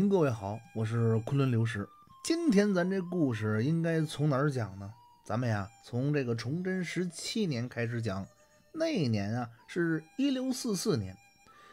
您各位好，我是昆仑刘石。今天咱这故事应该从哪儿讲呢？咱们呀，从这个崇祯十七年开始讲。那年啊，是一六四四年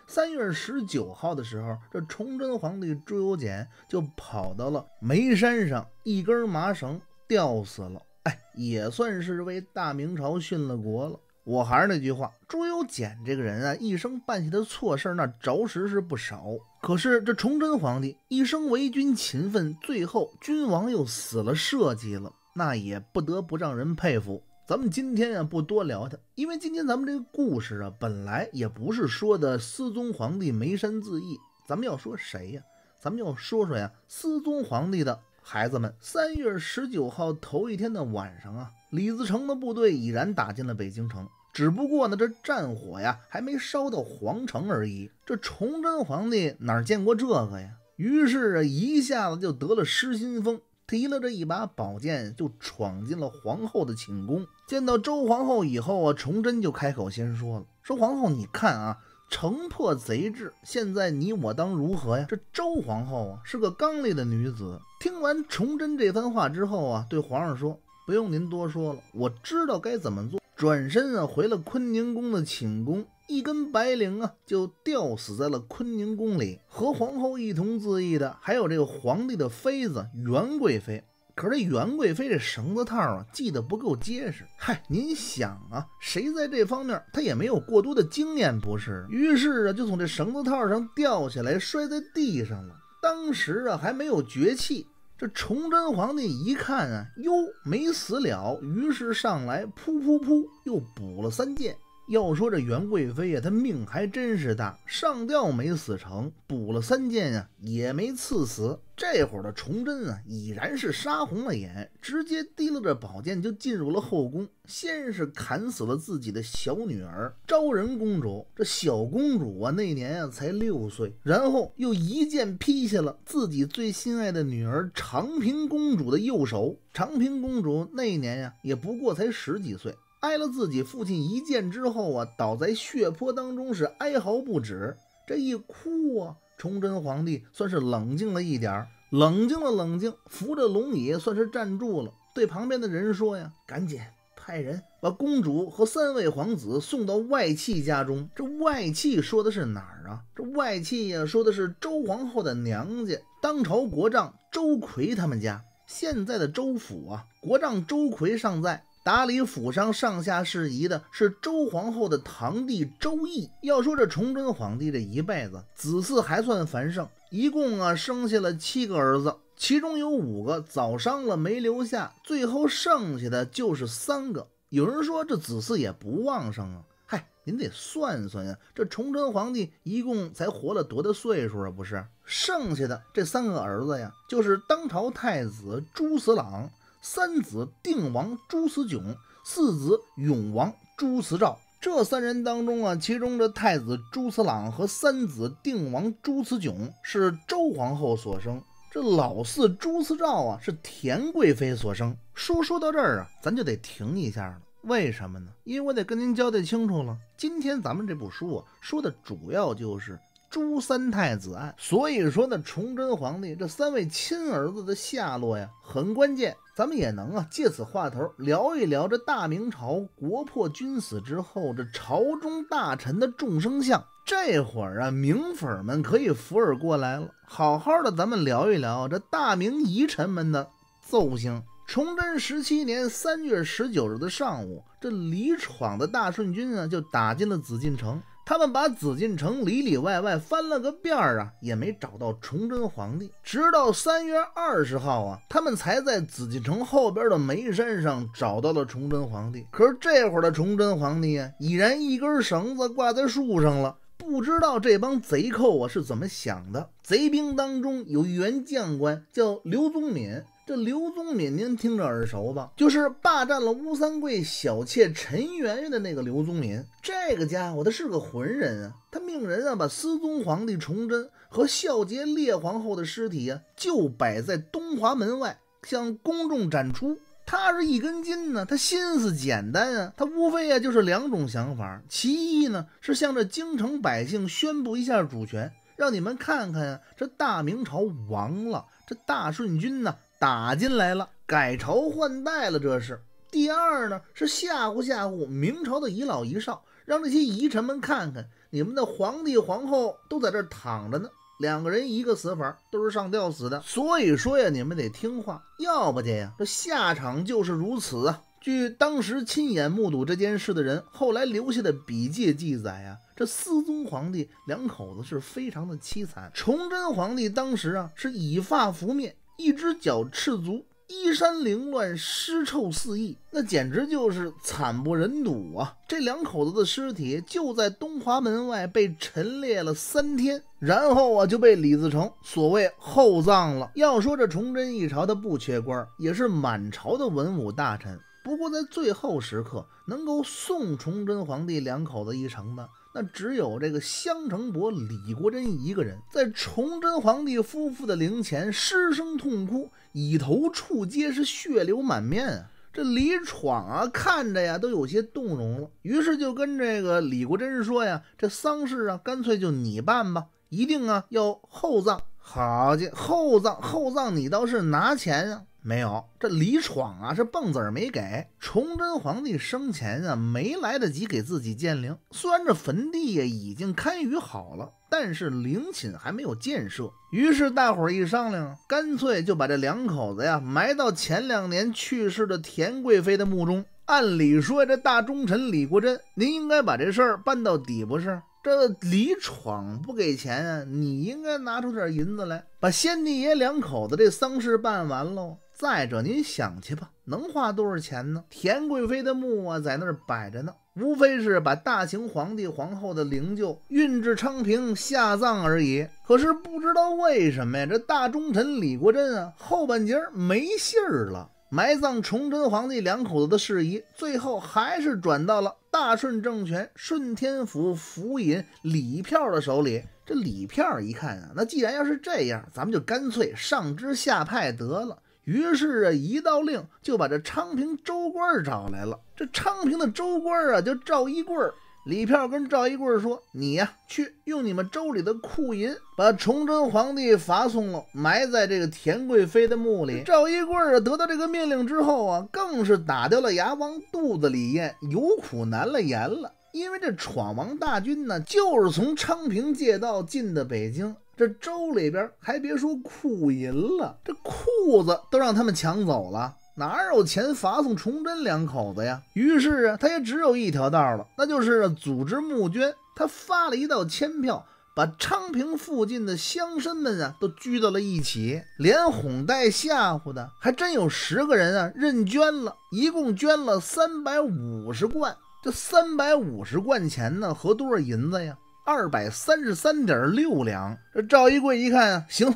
三月十九号的时候，这崇祯皇帝朱由检就跑到了煤山上，一根麻绳吊死了。哎，也算是为大明朝殉了国了。我还是那句话，朱由检这个人啊，一生办下的错事儿那着实是不少。可是这崇祯皇帝一生为君勤奋，最后君王又死了，社稷了，那也不得不让人佩服。咱们今天啊不多聊他，因为今天咱们这个故事啊本来也不是说的思宗皇帝眉山自缢，咱们要说谁呀？咱们要说说呀思宗皇帝的。孩子们，三月十九号头一天的晚上啊，李自成的部队已然打进了北京城，只不过呢，这战火呀还没烧到皇城而已。这崇祯皇帝哪见过这个呀？于是啊，一下子就得了失心疯，提了这一把宝剑就闯进了皇后的寝宫。见到周皇后以后啊，崇祯就开口先说了：“说皇后，你看啊，城破贼至，现在你我当如何呀？”这周皇后啊是个刚烈的女子。听完崇祯这番话之后啊，对皇上说：“不用您多说了，我知道该怎么做。”转身啊，回了坤宁宫的寝宫，一根白绫啊，就吊死在了坤宁宫里。和皇后一同自缢的，还有这个皇帝的妃子袁贵妃。可是这袁贵妃这绳子套啊，系得不够结实。嗨，您想啊，谁在这方面他也没有过多的经验，不是？于是啊，就从这绳子套上掉下来，摔在地上了。当时啊，还没有绝气。这崇祯皇帝一看啊，哟，没死了，于是上来噗噗噗，又补了三剑。要说这元贵妃呀，她命还真是大，上吊没死成，补了三剑呀也没刺死。这会儿的崇祯啊，已然是杀红了眼，直接提溜着宝剑就进入了后宫，先是砍死了自己的小女儿昭仁公主，这小公主啊那年呀才六岁，然后又一剑劈下了自己最心爱的女儿长平公主的右手，长平公主那年呀也不过才十几岁。挨了自己父亲一剑之后啊，倒在血泊当中，是哀嚎不止。这一哭啊，崇祯皇帝算是冷静了一点儿，冷静了，冷静，扶着龙椅算是站住了，对旁边的人说呀：“赶紧派人把公主和三位皇子送到外戚家中。”这外戚说的是哪儿啊？这外戚呀，说的是周皇后的娘家，当朝国丈周奎他们家。现在的周府啊，国丈周奎尚在。打理府上上下事宜的是周皇后的堂弟周易。要说这崇祯皇帝这一辈子子嗣还算繁盛，一共啊生下了七个儿子，其中有五个早伤了没留下，最后剩下的就是三个。有人说这子嗣也不旺盛啊，嗨，您得算算呀，这崇祯皇帝一共才活了多大岁数啊？不是，剩下的这三个儿子呀，就是当朝太子朱慈朗。三子定王朱慈炯，四子永王朱慈照。这三人当中啊，其中这太子朱慈朗和三子定王朱慈炯是周皇后所生，这老四朱慈照啊是田贵妃所生。书说到这儿啊，咱就得停一下了。为什么呢？因为我得跟您交代清楚了。今天咱们这部书啊，说的主要就是。朱三太子案，所以说呢，崇祯皇帝这三位亲儿子的下落呀，很关键。咱们也能啊，借此话头聊一聊这大明朝国破君死之后，这朝中大臣的众生相。这会儿啊，明粉们可以扶耳过来了，好好的咱们聊一聊这大明遗臣们的奏兴，崇祯十七年三月十九日的上午，这李闯的大顺军啊，就打进了紫禁城。他们把紫禁城里里外外翻了个遍儿啊，也没找到崇祯皇帝。直到三月二十号啊，他们才在紫禁城后边的煤山上找到了崇祯皇帝。可是这会儿的崇祯皇帝啊，已然一根绳子挂在树上了。不知道这帮贼寇啊是怎么想的？贼兵当中有员将官，叫刘宗敏。这刘宗敏，您听着耳熟吧？就是霸占了吴三桂小妾陈圆圆的那个刘宗敏。这个家伙，他是个浑人啊！他命人啊，把思宗皇帝崇祯和孝节烈皇后的尸体啊，就摆在东华门外，向公众展出。他是一根筋呢，他心思简单啊，他无非啊就是两种想法：其一呢，是向这京城百姓宣布一下主权，让你们看看呀，这大明朝亡了，这大顺军呢。打进来了，改朝换代了，这是第二呢，是吓唬吓唬明朝的遗老遗少，让这些遗臣们看看，你们的皇帝皇后都在这儿躺着呢，两个人一个死法，都是上吊死的。所以说呀，你们得听话，要不得呀，这下场就是如此啊。据当时亲眼目睹这件事的人后来留下的笔记记载啊，这思宗皇帝两口子是非常的凄惨，崇祯皇帝当时啊是以发覆面。一只脚赤足，衣衫凌乱，尸臭四溢，那简直就是惨不忍睹啊！这两口子的尸体就在东华门外被陈列了三天，然后啊就被李自成所谓厚葬了。要说这崇祯一朝的不缺官，也是满朝的文武大臣，不过在最后时刻能够送崇祯皇帝两口子一程的。那只有这个襄城伯李国珍一个人在崇祯皇帝夫妇的灵前失声痛哭，以头触阶，是血流满面啊！这李闯啊，看着呀，都有些动容了，于是就跟这个李国珍说呀：“这丧事啊，干脆就你办吧，一定啊要厚葬，好家伙，厚葬，厚葬，你倒是拿钱啊。”没有，这李闯啊是蹦子儿没给。崇祯皇帝生前啊没来得及给自己建陵，虽然这坟地呀已经堪舆好了，但是陵寝还没有建设。于是大伙儿一商量，干脆就把这两口子呀埋到前两年去世的田贵妃的墓中。按理说，这大忠臣李国珍，您应该把这事儿办到底，不是？这李闯不给钱，你应该拿出点银子来，把先帝爷两口子这丧事办完喽。再者，您想去吧，能花多少钱呢？田贵妃的墓啊，在那儿摆着呢，无非是把大清皇帝皇后的灵柩运至昌平下葬而已。可是不知道为什么呀，这大忠臣李国珍啊，后半截儿没信儿了。埋葬崇祯皇帝两口子的事宜，最后还是转到了大顺政权顺天府府尹李票的手里。这李票一看啊，那既然要是这样，咱们就干脆上知下派得了。于是啊，一道令就把这昌平州官找来了。这昌平的州官啊，叫赵一贵儿。李票跟赵一贵儿说：“你呀，去用你们州里的库银，把崇祯皇帝伐宋了，埋在这个田贵妃的墓里。”赵一贵儿得到这个命令之后啊，更是打掉了牙往肚子里咽，有苦难了言了。因为这闯王大军呢，就是从昌平借道进的北京。这粥里边还别说库银了，这裤子都让他们抢走了，哪有钱发送崇祯两口子呀？于是啊，他也只有一条道了，那就是组织募捐。他发了一道签票，把昌平附近的乡绅们啊都聚到了一起，连哄带吓唬的，还真有十个人啊认捐了，一共捐了三百五十贯。这三百五十贯钱呢，合多少银子呀？二百三十三点六两，这赵一贵一看啊，行，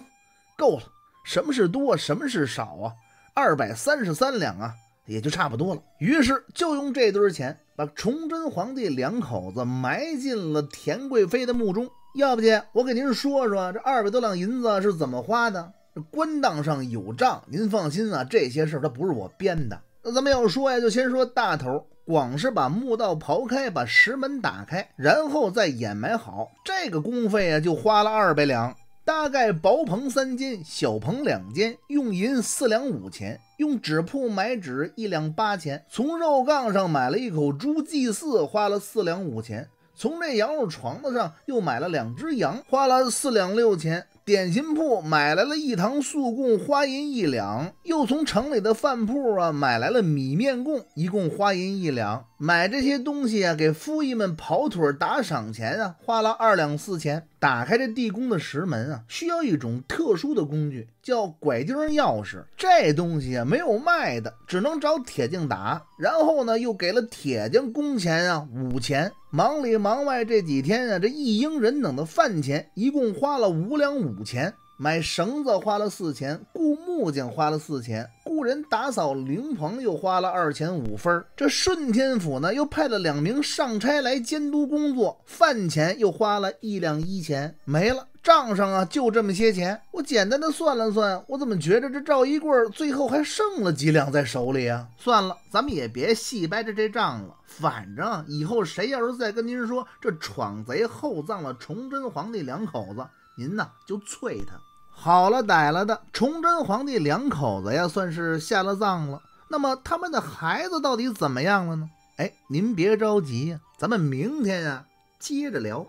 够了，什么是多，什么是少啊？二百三十三两啊，也就差不多了。于是就用这堆钱把崇祯皇帝两口子埋进了田贵妃的墓中。要不，爷，我给您说说这二百多两银子是怎么花的。这官当上有账，您放心啊，这些事儿它不是我编的。那咱们要说呀，就先说大头。光是把墓道刨开，把石门打开，然后再掩埋好，这个工费啊就花了二百两。大概薄棚三间，小棚两间，用银四两五钱；用纸铺买纸一两八钱；从肉杠上买了一口猪祭祀，花了四两五钱。从这羊肉床子上又买了两只羊，花了四两六钱。点心铺买来了一糖素共花银一两。又从城里的饭铺啊买来了米面贡，一共花银一两。买这些东西啊，给夫役们跑腿打赏钱啊，花了二两四钱。打开这地宫的石门啊，需要一种特殊的工具，叫拐钉钥匙。这东西啊，没有卖的，只能找铁匠打。然后呢，又给了铁匠工钱啊，五钱。忙里忙外这几天啊，这一应人等的饭钱，一共花了五两五钱。买绳子花了四钱，雇木匠花了四钱，雇人打扫灵棚又花了二钱五分儿。这顺天府呢，又派了两名上差来监督工作，饭钱又花了一两一钱，没了。账上啊，就这么些钱。我简单的算了算，我怎么觉着这赵一贵儿最后还剩了几两在手里啊？算了，咱们也别细掰着这账了。反正以后谁要是再跟您说这闯贼厚葬了崇祯皇帝两口子，您呢就催他。好了，歹了的崇祯皇帝两口子呀，算是下了葬了。那么他们的孩子到底怎么样了呢？哎，您别着急呀，咱们明天啊接着聊。